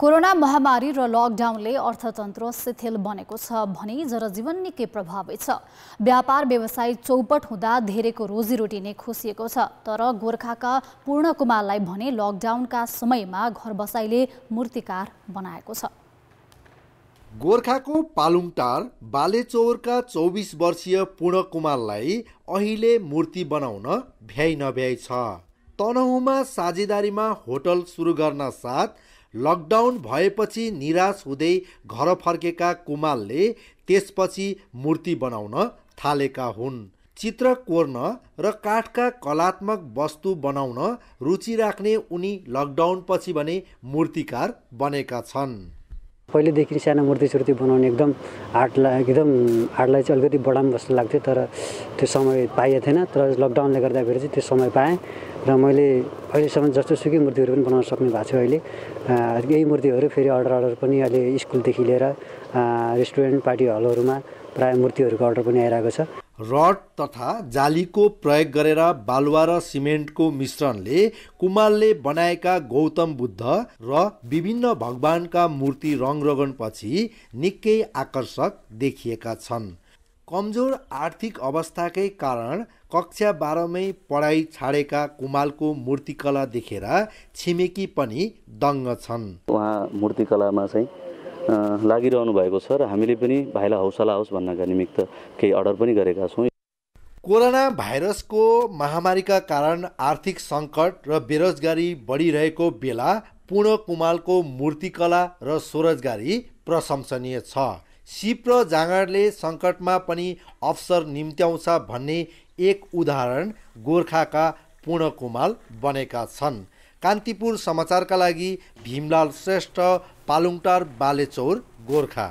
corona महामारी र लकडाउनले अर्थतन्त्र शिथिल बनेको छ भने जनजीवन निकै प्रभावित छ व्यापार व्यवसाय चौपट हुँदा धेरैको रोजीरोटी नै खोसिएको छ तर गोर्खाका पूर्ण कुमारलाई भने लकडाउनका समयमा घर बसाइले मूर्तिकार बनाएको छ गोर्खाको पालुङटार बालेचौरका चौबिस वर्षीय पूर्ण पूर्णकुमारलाई अहिले मूर्ति बनाउन भ्याइ नभ्याइ छ तनहुमा साझेदारीमा होटल सुरु गर्न साथ लकडाउन भएपछि निराश हुँदै घर फर्केका कुमालले त्यसपछि मूर्ति बनाउन थालेका हुन् चित्र कोर्न र काठका कलात्मक वस्तु बनाउन रुचि राख्ने उनी लकडाउनपछि भने मूर्तिकार बनेका छन् पहिलेदेखि सानो मूर्ति सुर्ति बनाउने एकदम हार्टलाई एकदम आर्टलाई चाहिँ अलिकति बढाउँ जस्तो लाग्थ्यो तर त्यो समय पाइएको थिएन तर लकडाउनले गर्दाखेरि चाहिँ त्यो समय पाएँ र मैले अहिलेसम्म जस्तो सुकै मूर्तिहरू पनि बनाउन सक्ने भएको छु अहिले यही मूर्तिहरू फेरि अर्डर अर्डर पनि अहिले स्कुलदेखि लिएर रेस्टुरेन्ट पार्टी हलहरूमा प्रायः मूर्तिहरूको अर्डर पनि आइरहेको छ रड तथा जालीको प्रयोग गरेर बालुवा र सिमेन्टको मिश्रणले कुमालले बनाएका गौतम बुद्ध र विभिन्न भगवानका मूर्ति रङरगनपछि निकै आकर्षक देखिएका छन् कमजोर आर्थिक अवस्थाकै कारण कक्षा बाह्रमै पढाइ छाडेका कुमालको मूर्तिकला देखेर छिमेकी पनि दङ्ग छन् उहाँ मूर्तिकलामा चाहिँ लागिरहनु भएको छ र हामीले पनि भाइलाई हौसला होस् भन्नका निमित्त केही अर्डर पनि गरेका छौँ कोरोना भाइरसको महामारीका कारण आर्थिक सङ्कट र बेरोजगारी बढिरहेको बेला पूर्ण कुमालको मूर्तिकला र स्वरोजगारी प्रशंसनीय छ सिप र जाँगरले सङ्कटमा पनि अवसर निम्त्याउँछ भन्ने एक उदाहरण गोर्खाका पूर्ण कुमाल बनेका छन् कान्तिपुर समाचारका लागि भीमलाल श्रेष्ठ পালুংটার বালেচৌর গোর্খা